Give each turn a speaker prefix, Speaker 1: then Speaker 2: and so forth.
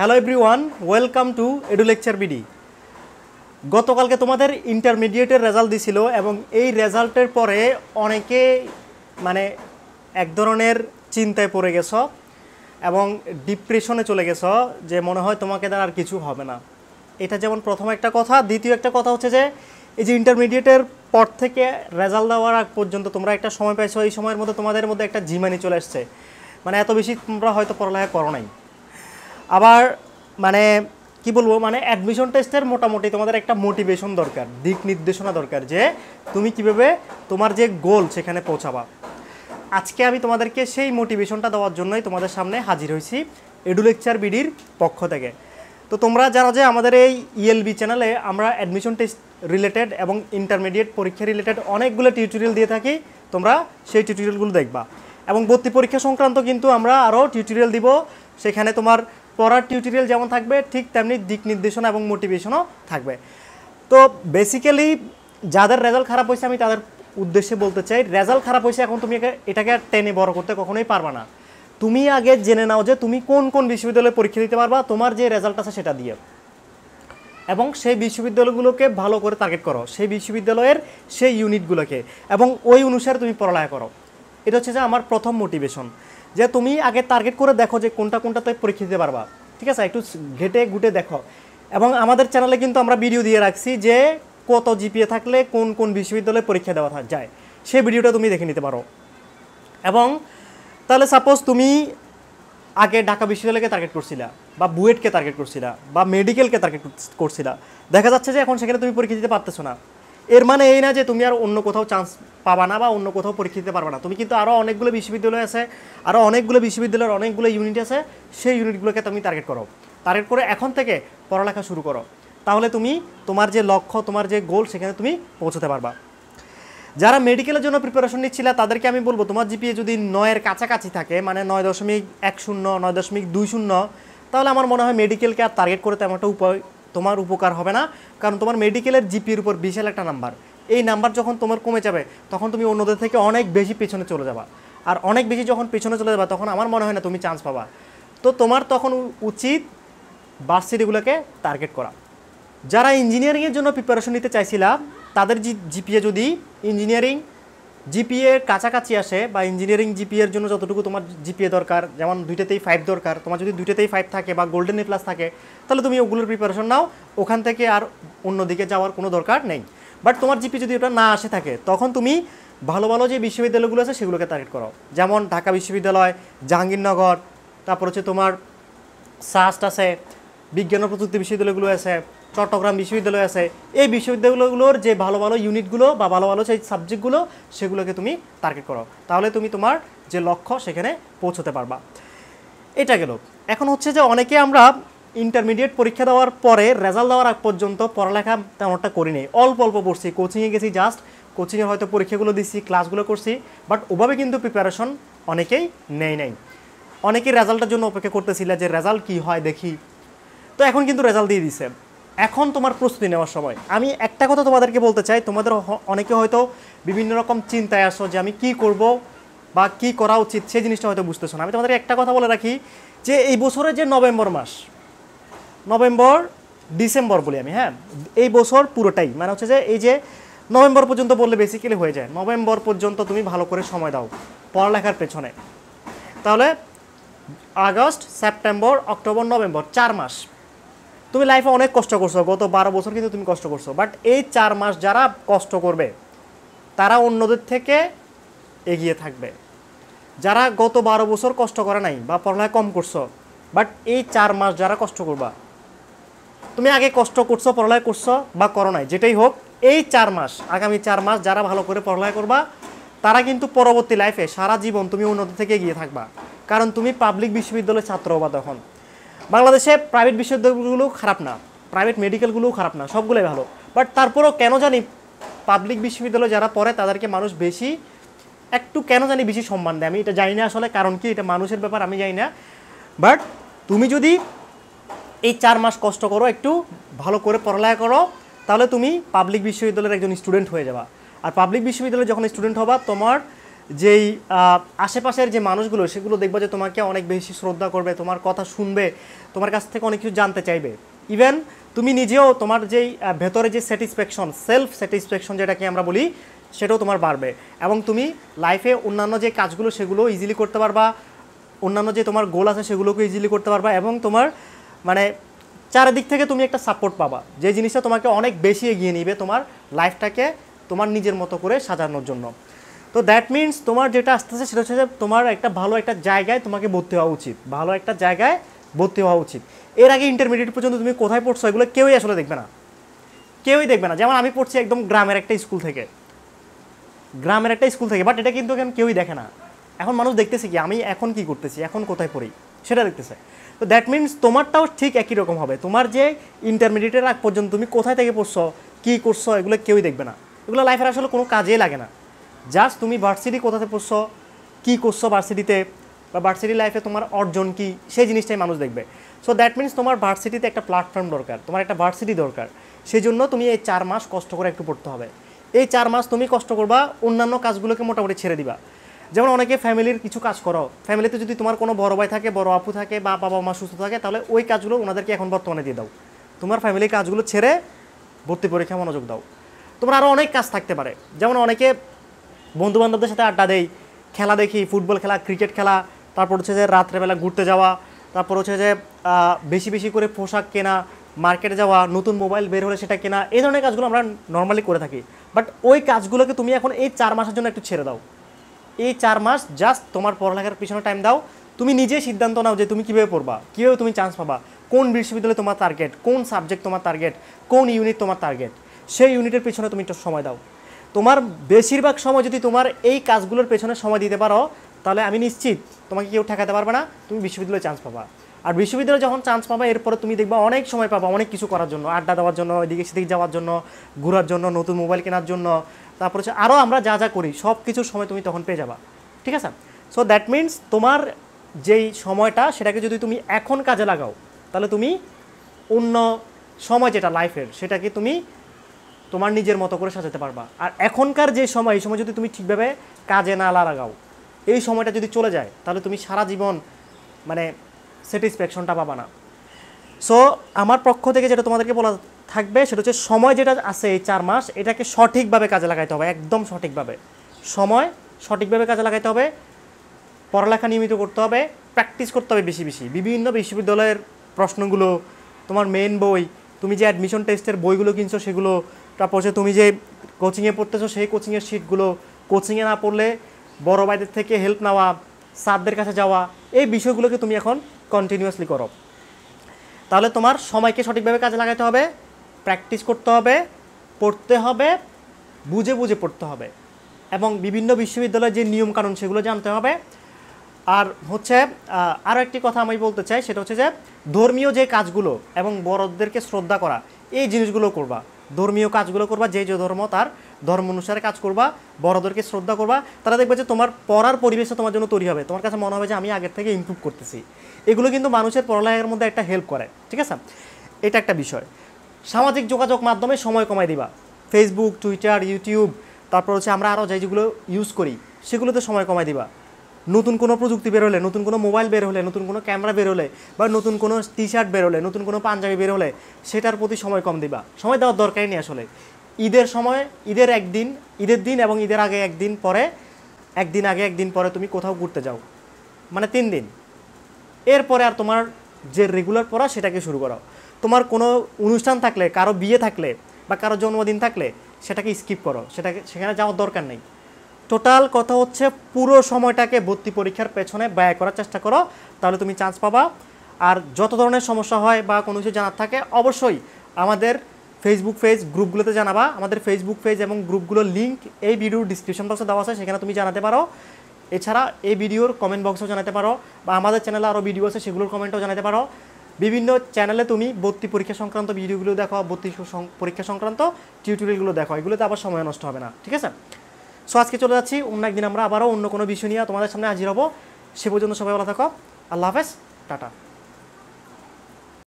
Speaker 1: hello everyone welcome to edu lecture BD গতকালকে তোমাদের ইন্টারমিডিয়েটের result দিছিল এবং এই রেজাল্টের পরে অনেকে মানে এক ধরনের চিন্তায় পড়ে গেছ এবং ডিপ্রেশনে চলে গেছ যে মনে হয় তোমাকে দ্বারা আর কিছু হবে না এটা যেমন প্রথম একটা কথা দ্বিতীয় একটা কথা হচ্ছে যে এই যে ইন্টারমিডিয়েটের পর থেকে রেজাল্ট দেওয়ার আগ পর্যন্ত তোমরা একটা সময় পাইছো এই সময়ের মধ্যে তোমাদের মধ্যে একটা জিমানি চলে আসছে মানে এত বেশি তোমরা হয়তো পড়ালেখা করো নাই আবার মানে কি বলবো মানে অ্যাডমিশন টেস্টের মোটামুটি তোমাদের একটা মোটিভেশন দরকার দিক নির্দেশনা দরকার যে তুমি কিভাবে তোমার যে গোল সেখানে পৌঁছাবা আজকে আমি তোমাদেরকে সেই মোটিভেশনটা দেওয়ার জন্যই তোমাদের সামনে হাজির হয়েছি এডুলেকচার বিডির পক্ষ থেকে তো তোমরা জানো যে আমাদের এই ইএলবি e চ্যানেলে আমরা অ্যাডমিশন টেস্ট রিলেটেড এবং ইন্টারমিডিয়েট পরীক্ষা রিলেটেড অনেকগুলো টিউটোরিয়াল দিয়ে থাকি তোমরা সেই টিউটোরিয়ালগুলো দেখবা এবং ভর্তি পরীক্ষা সংক্রান্ত কিন্তু আমরা আরও টিউটোরিয়াল দিব সেখানে তোমার পড়ার টিউটোরিয়াল যেমন থাকবে ঠিক তেমনি দিক নির্দেশনা এবং মোটিভেশনও থাকবে তো বেসিক্যালি যাদের রেজাল্ট খারাপ হয়েছে আমি তাদের উদ্দেশ্যে বলতে চাই রেজাল্ট খারাপ হয়েছে এখন তুমি এটাকে টেনে বড় করতে কখনোই পারবা না তুমি আগে জেনে নাও যে তুমি কোন কোন বিশ্ববিদ্যালয়ে পরীক্ষা দিতে পারবা তোমার যে রেজাল্ট আছে সেটা দিয়ে এবং সেই বিশ্ববিদ্যালয়গুলোকে ভালো করে টার্গেট করো সেই বিশ্ববিদ্যালয়ের সেই ইউনিটগুলোকে এবং ওই অনুসারে তুমি পড়ালেখা করো এটা হচ্ছে যে আমার প্রথম মোটিভেশন যে তুমি আগে টার্গেট করে দেখো যে কোনটা কোনটাতে পরীক্ষা দিতে পারবা ঠিক আছে একটু ঘেটে গুটে দেখো এবং আমাদের চ্যানেলে কিন্তু আমরা ভিডিও দিয়ে রাখছি যে কত জিপিএ থাকলে কোন কোন বিশ্ববিদ্যালয়ে পরীক্ষা দেওয়া যায় সেই ভিডিওটা তুমি দেখে নিতে পারো এবং তাহলে সাপোজ তুমি আগে ঢাকা বিশ্ববিদ্যালয়কে টার্গেট করছিলা বা বুয়েটকে টার্গেট করছিলা বা মেডিকেলকে টার্গেট করছিলা দেখা যাচ্ছে যে এখন সেখানে তুমি পরীক্ষা দিতে পারতেছো না এর মানে এই না যে তুমি আর অন্য কোথাও চান্স পাবা না বা অন্য কোথাও পরীক্ষা দিতে পারবা না তুমি কিন্তু আরও অনেকগুলো বিশ্ববিদ্যালয় আছে আরও অনেকগুলো বিশ্ববিদ্যালয়ের অনেকগুলো ইউনিট আছে সেই ইউনিটগুলোকে তুমি টার্গেট করো টার্গেট করে এখন থেকে পড়ালেখা শুরু করো তাহলে তুমি তোমার যে লক্ষ্য তোমার যে গোল সেখানে তুমি পৌঁছতে পারবা যারা মেডিকেলের জন্য প্রিপারেশন নিচ্ছিলে তাদেরকে আমি বলবো তোমার জিপিএ যদি নয়ের কাছাকাছি থাকে মানে নয় দশমিক এক শূন্য নয় দশমিক দুই শূন্য তাহলে আমার মনে হয় মেডিকেলকে আর টার্গেট করে তেমন একটা উপায় তোমার উপকার হবে না কারণ তোমার মেডিকেলের জিপির উপর বিশাল একটা নাম্বার এই নাম্বার যখন তোমার কমে যাবে তখন তুমি অন্যদের থেকে অনেক বেশি পেছনে চলে যাবা আর অনেক বেশি যখন পেছনে চলে যাবা তখন আমার মনে হয় না তুমি চান্স পাবা তো তোমার তখন উচিত সিটিগুলোকে টার্গেট করা যারা ইঞ্জিনিয়ারিংয়ের জন্য প্রিপারেশন নিতে চাইছিলাম তাদের জিপিএ যদি ইঞ্জিনিয়ারিং জিপিএ কাছাকাছি আসে বা ইঞ্জিনিয়ারিং জিপিএর জন্য যতটুকু তোমার জিপিএ দরকার যেমন দুইটাতেই ফাইভ দরকার তোমার যদি দুইটাতেই ফাইভ থাকে বা গোল্ডেন এ প্লাস থাকে তাহলে তুমি ওগুলোর প্রিপারেশন নাও ওখান থেকে আর অন্যদিকে যাওয়ার কোনো দরকার নেই বাট তোমার জিপি যদি ওটা না আসে থাকে তখন তুমি ভালো ভালো যে বিশ্ববিদ্যালয়গুলো আছে সেগুলোকে টার্গেট করো যেমন ঢাকা বিশ্ববিদ্যালয় জাহাঙ্গীরনগর তারপর হচ্ছে তোমার সাস্ট আছে বিজ্ঞান ও প্রযুক্তি বিশ্ববিদ্যালয়গুলো আছে চট্টগ্রাম বিশ্ববিদ্যালয় আছে এই বিশ্ববিদ্যালয়গুলোর যে ভালো ভালো ইউনিটগুলো বা ভালো ভালো সেই সাবজেক্টগুলো সেগুলোকে তুমি টার্গেট করো তাহলে তুমি তোমার যে লক্ষ্য সেখানে পৌঁছতে পারবা এটা গেল এখন হচ্ছে যে অনেকে আমরা ইন্টারমিডিয়েট পরীক্ষা দেওয়ার পরে রেজাল্ট দেওয়ার আগ পর্যন্ত পড়ালেখা তেমনটা করিনি অল্প অল্প পড়ছি কোচিংয়ে গেছি জাস্ট কোচিংয়ে হয়তো পরীক্ষাগুলো দিচ্ছি ক্লাসগুলো করছি বাট ওভাবে কিন্তু প্রিপারেশন অনেকেই নেই নাই অনেকেই রেজাল্টের জন্য অপেক্ষা করতেছিল যে রেজাল্ট কি হয় দেখি তো এখন কিন্তু রেজাল্ট দিয়ে দিছে এখন তোমার প্রস্তুতি নেওয়ার সময় আমি একটা কথা তোমাদেরকে বলতে চাই তোমাদের অনেকে হয়তো বিভিন্ন রকম চিন্তায় আসো যে আমি কি করব বা কি করা উচিত সেই জিনিসটা হয়তো বুঝতেছো না আমি তোমাদের একটা কথা বলে রাখি যে এই বছরের যে নভেম্বর মাস নভেম্বর ডিসেম্বর বলি আমি হ্যাঁ এই বছর পুরোটাই মানে হচ্ছে যে এই যে নভেম্বর পর্যন্ত বললে বেসিক্যালি হয়ে যায় নভেম্বর পর্যন্ত তুমি ভালো করে সময় দাও পড়ালেখার পেছনে তাহলে আগস্ট সেপ্টেম্বর অক্টোবর নভেম্বর চার মাস তুমি লাইফে অনেক কষ্ট করছো গত বারো বছর কিন্তু তুমি কষ্ট করছো বাট এই চার মাস যারা কষ্ট করবে তারা অন্যদের থেকে এগিয়ে থাকবে যারা গত বারো বছর কষ্ট করে নাই বা পড়ালেখা কম করছো বাট এই চার মাস যারা কষ্ট করবা তুমি আগে কষ্ট করছো পড়ালেখা করছো বা করো নাই যেটাই হোক এই চার মাস আগামী চার মাস যারা ভালো করে পড়ালেখা করবা তারা কিন্তু পরবর্তী লাইফে সারা জীবন তুমি উন্নতি থেকে গিয়ে থাকবা কারণ তুমি পাবলিক বিশ্ববিদ্যালয়ের ছাত্র হবা তখন বাংলাদেশে প্রাইভেট বিশ্ববিদ্যালয়গুলো খারাপ না প্রাইভেট মেডিকেলগুলোও খারাপ না সবগুলোই ভালো বাট তারপরেও কেন জানি পাবলিক বিশ্ববিদ্যালয়ে যারা পড়ে তাদেরকে মানুষ বেশি একটু কেন জানি বেশি সম্মান দেয় আমি এটা জানি না আসলে কারণ কি এটা মানুষের ব্যাপার আমি জানি না বাট তুমি যদি এই চার মাস কষ্ট করো একটু ভালো করে পড়ালেখা করো তাহলে তুমি পাবলিক বিশ্ববিদ্যালয়ের একজন স্টুডেন্ট হয়ে যাবা আর পাবলিক বিশ্ববিদ্যালয়ে যখন স্টুডেন্ট হবা তোমার যেই আশেপাশের যে মানুষগুলো সেগুলো দেখবা যে তোমাকে অনেক বেশি শ্রদ্ধা করবে তোমার কথা শুনবে তোমার কাছ থেকে অনেক কিছু জানতে চাইবে ইভেন তুমি নিজেও তোমার যেই ভেতরে যে স্যাটিসফ্যাকশন সেলফ স্যাটিসফ্যাকশন যেটাকে আমরা বলি সেটাও তোমার বাড়বে এবং তুমি লাইফে অন্যান্য যে কাজগুলো সেগুলো ইজিলি করতে পারবা অন্যান্য যে তোমার গোল আছে সেগুলোকে ইজিলি করতে পারবা এবং তোমার মানে চারিদিক থেকে তুমি একটা সাপোর্ট পাবা যে জিনিসটা তোমাকে অনেক বেশি এগিয়ে নিবে তোমার লাইফটাকে তোমার নিজের মতো করে সাজানোর জন্য তো দ্যাট মিনস তোমার যেটা আসতেছে সেটা হচ্ছে তোমার একটা ভালো একটা জায়গায় তোমাকে ভর্তি হওয়া উচিত ভালো একটা জায়গায় ভর্তি হওয়া উচিত এর আগে ইন্টারমিডিয়েট পর্যন্ত তুমি কোথায় পড়ছো এগুলো কেউই আসলে দেখবে না কেউই দেখবে না যেমন আমি পড়ছি একদম গ্রামের একটা স্কুল থেকে গ্রামের একটা স্কুল থেকে বাট এটা কিন্তু কেউই দেখে না এখন মানুষ দেখতেছে কি আমি এখন কি করতেছি এখন কোথায় পড়ি সেটা দেখতে চাই তো দ্যাট মিনস তোমারটাও ঠিক একই রকম হবে তোমার যে ইন্টারমিডিয়েটের আগ পর্যন্ত তুমি কোথায় থেকে পড়ছো কী করছো এগুলো কেউই দেখবে না এগুলো লাইফের আসলে কোনো কাজেই লাগে না জাস্ট তুমি ভার্সিটি কোথাতে পড়ছো কী করছো ভার্সিটিতে বা ভার্সিটি লাইফে তোমার অর্জন কী সেই জিনিসটাই মানুষ দেখবে সো দ্যাট মিনস তোমার ভার্সিটিতে একটা প্ল্যাটফর্ম দরকার তোমার একটা ভার্সিটি দরকার সেই জন্য তুমি এই চার মাস কষ্ট করে একটু পড়তে হবে এই চার মাস তুমি কষ্ট করবা অন্যান্য কাজগুলোকে মোটামুটি ছেড়ে দিবা যেমন অনেকে ফ্যামিলির কিছু কাজ করো ফ্যামিলিতে যদি তোমার কোনো বড় ভাই থাকে বড় আপু থাকে বা বাবা মা সুস্থ থাকে তাহলে ওই কাজগুলো ওনাদেরকে এখন বর্তমানে দিয়ে দাও তোমার ফ্যামিলির কাজগুলো ছেড়ে ভর্তি পরীক্ষা মনোযোগ দাও তোমার আরও অনেক কাজ থাকতে পারে যেমন অনেকে বন্ধুবান্ধবদের সাথে আড্ডা দেয় খেলা দেখি ফুটবল খেলা ক্রিকেট খেলা তারপর হচ্ছে যে রাত্রেবেলা ঘুরতে যাওয়া তারপর হচ্ছে যে বেশি বেশি করে পোশাক কেনা মার্কেটে যাওয়া নতুন মোবাইল বের হলে সেটা কেনা এই ধরনের কাজগুলো আমরা নর্মালি করে থাকি বাট ওই কাজগুলোকে তুমি এখন এই চার মাসের জন্য একটু ছেড়ে দাও এই চার মাস জাস্ট তোমার পড়ালেখার পিছনে টাইম দাও তুমি নিজে সিদ্ধান্ত নাও যে তুমি কীভাবে পড়বা কীভাবে তুমি চান্স পাবা কোন বিশ্ববিদ্যালয়ে তোমার টার্গেট কোন সাবজেক্ট তোমার টার্গেট কোন ইউনিট তোমার টার্গেট সেই ইউনিটের পিছনে তুমি সময় দাও তোমার বেশিরভাগ সময় যদি তোমার এই কাজগুলোর পেছনে সময় দিতে পারো তাহলে আমি নিশ্চিত তোমাকে কেউ ঠেকাতে পারবে না তুমি বিশ্ববিদ্যালয়ে চান্স পাবা আর বিশ্ববিদ্যালয়ে যখন চান্স পাবা এরপরে তুমি দেখবা অনেক সময় পাবা অনেক কিছু করার জন্য আড্ডা দেওয়ার জন্য এদিকে সেদিকে যাওয়ার জন্য ঘোরার জন্য নতুন মোবাইল কেনার জন্য তারপর হচ্ছে আরও আমরা যা যা করি সব কিছুর সময় তুমি তখন পেয়ে যাবা ঠিক আছে সো দ্যাট মিন্স তোমার যেই সময়টা সেটাকে যদি তুমি এখন কাজে লাগাও তাহলে তুমি অন্য সময় যেটা লাইফের সেটাকে তুমি তোমার নিজের মতো করে সাজাতে পারবা আর এখনকার যে সময় এই সময় যদি তুমি ঠিকভাবে কাজে না লাগাও এই সময়টা যদি চলে যায় তাহলে তুমি সারা জীবন মানে স্যাটিসফ্যাকশনটা পাবা না সো আমার পক্ষ থেকে যেটা তোমাদেরকে বলা থাকবে সেটা হচ্ছে সময় যেটা আছে এই চার মাস এটাকে সঠিকভাবে কাজে লাগাইতে হবে একদম সঠিকভাবে সময় সঠিকভাবে কাজে লাগাইতে হবে পড়ালেখা নিয়মিত করতে হবে প্র্যাকটিস করতে হবে বেশি বেশি বিভিন্ন বিশ্ববিদ্যালয়ের প্রশ্নগুলো তোমার মেন বই তুমি যে অ্যাডমিশন টেস্টের বইগুলো কিনছো সেগুলো তারপর হচ্ছে তুমি যে কোচিংয়ে পড়তেছো সেই কোচিংয়ের শিটগুলো কোচিংয়ে না পড়লে বড় বাইদের থেকে হেল্প নেওয়া স্যারদের কাছে যাওয়া এই বিষয়গুলোকে তুমি এখন কন্টিনিউয়াসলি করো তাহলে তোমার সময়কে সঠিকভাবে কাজে লাগাতে হবে প্র্যাকটিস করতে হবে পড়তে হবে বুঝে বুঝে পড়তে হবে এবং বিভিন্ন বিশ্ববিদ্যালয়ের যে নিয়মকানুন সেগুলো জানতে হবে আর হচ্ছে আরও একটি কথা আমি বলতে চাই সেটা হচ্ছে যে ধর্মীয় যে কাজগুলো এবং বড়দেরকে শ্রদ্ধা করা এই জিনিসগুলো করবা ধর্মীয় কাজগুলো করবা যে যে ধর্ম তার ধর্ম অনুসারে কাজ করবা বড়দেরকে শ্রদ্ধা করবা তারা দেখবে যে তোমার পড়ার পরিবেশে তোমার জন্য তৈরি হবে তোমার কাছে মনে হবে যে আমি আগের থেকে ইম্প্রুভ করতেছি এগুলো কিন্তু মানুষের পড়ালেখার মধ্যে একটা হেল্প করে ঠিক আছে এটা একটা বিষয় সামাজিক যোগাযোগ মাধ্যমে সময় কমাই দিবা ফেসবুক টুইটার ইউটিউব তারপর হচ্ছে আমরা আরও যাই যেগুলো ইউজ করি সেগুলোতে সময় কমাই দিবা নতুন কোনো প্রযুক্তি বের হলে নতুন কোনো মোবাইল বের হলে নতুন কোনো ক্যামেরা বের হলে বা নতুন কোনো টি শার্ট বের হলে নতুন কোনো পাঞ্জাবি বের হলে সেটার প্রতি সময় কম দিবা সময় দেওয়ার দরকারই নেই আসলে ঈদের সময় ঈদের একদিন ঈদের দিন এবং ঈদের আগে একদিন পরে একদিন আগে একদিন পরে তুমি কোথাও ঘুরতে যাও মানে তিন দিন এরপরে আর তোমার যে রেগুলার পড়া সেটাকে শুরু করাও তোমার কোনো অনুষ্ঠান থাকলে কারো বিয়ে থাকলে বা কারো জন্মদিন থাকলে সেটাকে স্কিপ করো সেটাকে সেখানে যাওয়ার দরকার নেই টোটাল কথা হচ্ছে পুরো সময়টাকে ভর্তি পরীক্ষার পেছনে ব্যয় করার চেষ্টা করো তাহলে তুমি চান্স পাবা আর যত ধরনের সমস্যা হয় বা কোনো কিছু জানার থাকে অবশ্যই আমাদের ফেসবুক পেজ গ্রুপগুলোতে জানাবা আমাদের ফেসবুক পেজ এবং গ্রুপগুলোর লিঙ্ক এই ভিডিওর ডিসক্রিপশন বক্সে দেওয়া আছে সেখানে তুমি জানাতে পারো এছাড়া এই ভিডিওর কমেন্ট বক্সেও জানাতে পারো বা আমাদের চ্যানেলে আরও ভিডিও আছে সেগুলোর কমেন্টও জানাতে পারো বিভিন্ন চ্যানেলে তুমি ভর্তি পরীক্ষা সংক্রান্ত ভিডিওগুলো দেখো ভর্তি পরীক্ষা সংক্রান্ত টিউটোরিয়ালগুলো দেখো এগুলোতে আবার সময় নষ্ট হবে না ঠিক আছে সো আজকে চলে যাচ্ছি অন্য একদিন আমরা আবারও অন্য কোনো বিষয় নিয়ে তোমাদের সামনে হাজির হবো সে পর্যন্ত সবাই ভালো থাকো আল্লাহ হাফেজ টাটা